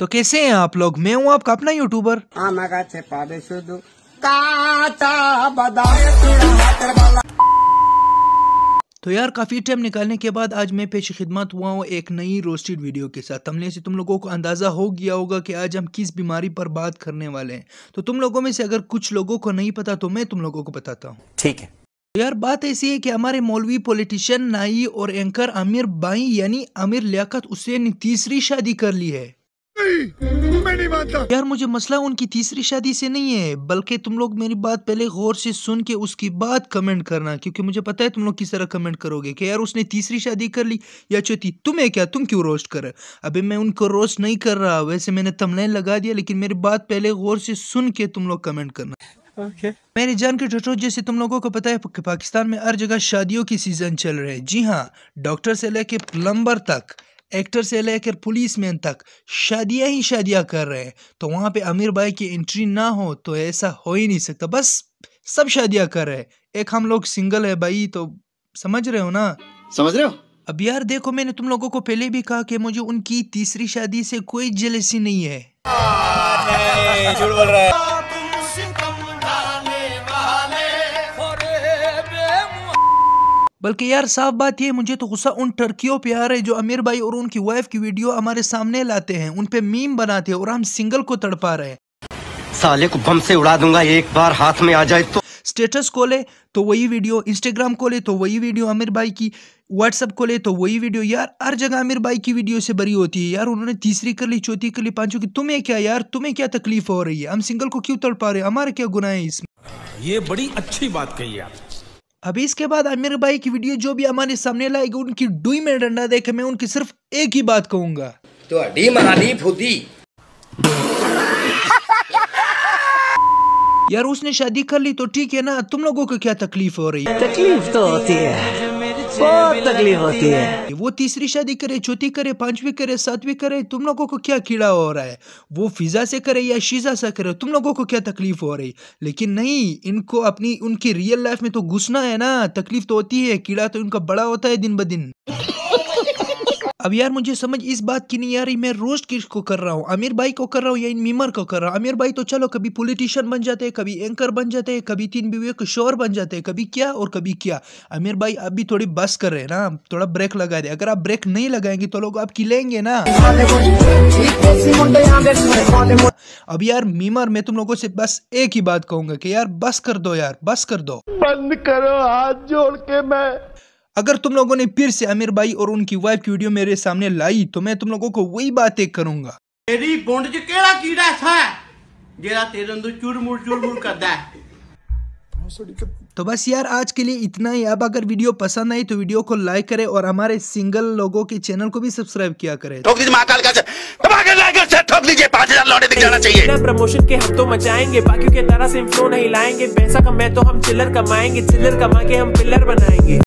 तो कैसे हैं आप लोग मैं हूँ आपका अपना यूट्यूबर तो यार काफ़ी टाइम निकालने के बाद आज मैं पेश खिदमत हुआ हूँ एक नई रोस्टेड वीडियो के साथ तमले से तुम लोगों को अंदाज़ा हो गया होगा कि आज हम किस बीमारी पर बात करने वाले हैं तो तुम लोगों में से अगर कुछ लोगों को नहीं पता तो मैं तुम लोगों को बताता हूँ ठीक है तो यार बात ऐसी है कि हमारे मौलवी पॉलिटिशियन नाई और एंकर आमिर बाई यानी आमिर लियाकत हुसैन ने तीसरी शादी कर ली है मानता यार मुझे मसला उनकी तीसरी शादी से नहीं है बल्कि तुम लोग मेरी बात पहले गौर से सुन के उसकी बात कमेंट करना क्योंकि मुझे पता है तुम लोग किस तरह कमेंट करोगे कि यार उसने तीसरी शादी कर ली या चौथी तुम्हें क्या तुम क्यों रोस्ट कर अभी मैं उनको रोस्ट नहीं कर रहा वैसे मैंने तमलाइन लगा दिया लेकिन मेरी बात पहले गौर से सुन के तुम लोग कमेंट करना Okay. मेरी जान के डॉक्टर जैसे तुम लोगों को पता है कि पाकिस्तान में हर जगह शादियों की सीजन चल रहे हैं जी हाँ डॉक्टर से लेके प्लम्बर तक एक्टर से लेकर पुलिस मैन तक शादियाँ ही शादियाँ कर रहे हैं तो वहाँ पे अमीर भाई की एंट्री ना हो तो ऐसा हो ही नहीं सकता बस सब शादियाँ कर रहे हैं एक हम लोग सिंगल है भाई तो समझ रहे हो ना समझ रहे हो अब यार देखो मैंने तुम लोगों को पहले भी कहा कि मुझे उनकी तीसरी शादी से कोई जलसी नहीं है बल्कि यार साफ बात ये मुझे तो गुस्सा उन टर्कियों पे आ रहे जो अमीर भाई और उनकी वाइफ की वीडियो हमारे सामने लाते हैं उन पे मीम बनाते हैं और हम सिंगल को तड़पा रहे हैं साले को बम से उड़ा दूंगा एक बार हाथ में आ जाए तो स्टेटस खोले तो वही वीडियो इंस्टाग्राम खोले तो वही वीडियो आमिर भाई की व्हाट्सअप खोले तो वही वीडियो यार हर जगह आमिर भाई की वीडियो से भरी होती है यार उन्होंने तीसरी कर ली चौथी कर ली पांचों की तुम्हें क्या यार तुम्हें क्या तकलीफ हो रही है हम सिंगल को क्यों तड़पा रहे हमारे क्या गुनाह है इसमें ये बड़ी अच्छी बात कही आप अभी इसके बाद आमिर भाई की वीडियो जो भी हमारे सामने लाएगी उनकी डुई में डंडा देखे मैं उनकी सिर्फ एक ही बात कहूंगा तो फूदी यार उसने शादी कर ली तो ठीक है ना तुम लोगों को क्या तकलीफ हो रही है तकलीफ तो होती है बहुत तकलीफ होती है वो तीसरी शादी करे चौथी करे पांचवी करे सातवीं करे तुम लोगों को क्या कीड़ा हो रहा है वो फिजा से करे या शीजा से करे तुम लोगों को क्या तकलीफ हो रही लेकिन नहीं इनको अपनी उनकी रियल लाइफ में तो घुसना है ना तकलीफ तो होती है कीड़ा तो इनका बड़ा होता है दिन ब दिन अब यार मुझे समझ इस बात की नहीं आ रही मैं रोस्ट किस को कर रहा हूँ आमिर भाई को कर रहा हूँ या इन मीमर को कर रहा हूँ आमिर भाई तो चलो कभी पॉलिटिशियन बन जाते हैं कभी एंकर बन जाते हैं कभी तीन बीवी के शोर बन जाते हैं कभी क्या और कभी क्या आमिर भाई अब भी थोड़ी बस कर रहे हैं ना थोड़ा ब्रेक लगा दे अगर आप ब्रेक नहीं लगाएंगे तो लोग आप किलेंगे ना अब यार मीमर मैं तुम लोगों से बस एक ही बात कहूंगा कि यार बस कर दो यार बस कर दो बंद करो हाथ जोड़ के मैं अगर तुम लोगों ने फिर से आमिर भाई और उनकी वाइफ की वीडियो मेरे सामने लाई तो मैं तुम लोगों को वही बातें करूंगा तेरी गुंड च केड़ा कीड़ा था है जेड़ा तेरे अंदर चूर मूर चूर मूर करता है तो बस यार आज के लिए इतना ही अब अगर वीडियो पसंद आई तो वीडियो को लाइक करें और हमारे सिंगल लोगों के चैनल को भी सब्सक्राइब किया करें ठोक दीजिए महाकाल प्रमोशन के हम तो मचाएंगे बाकी के तरह से फ्लो नहीं लाएंगे पैसा कमाए तो हम चिल्लर कमाएंगे चिल्लर कमा के हम पिल्लर बनाएंगे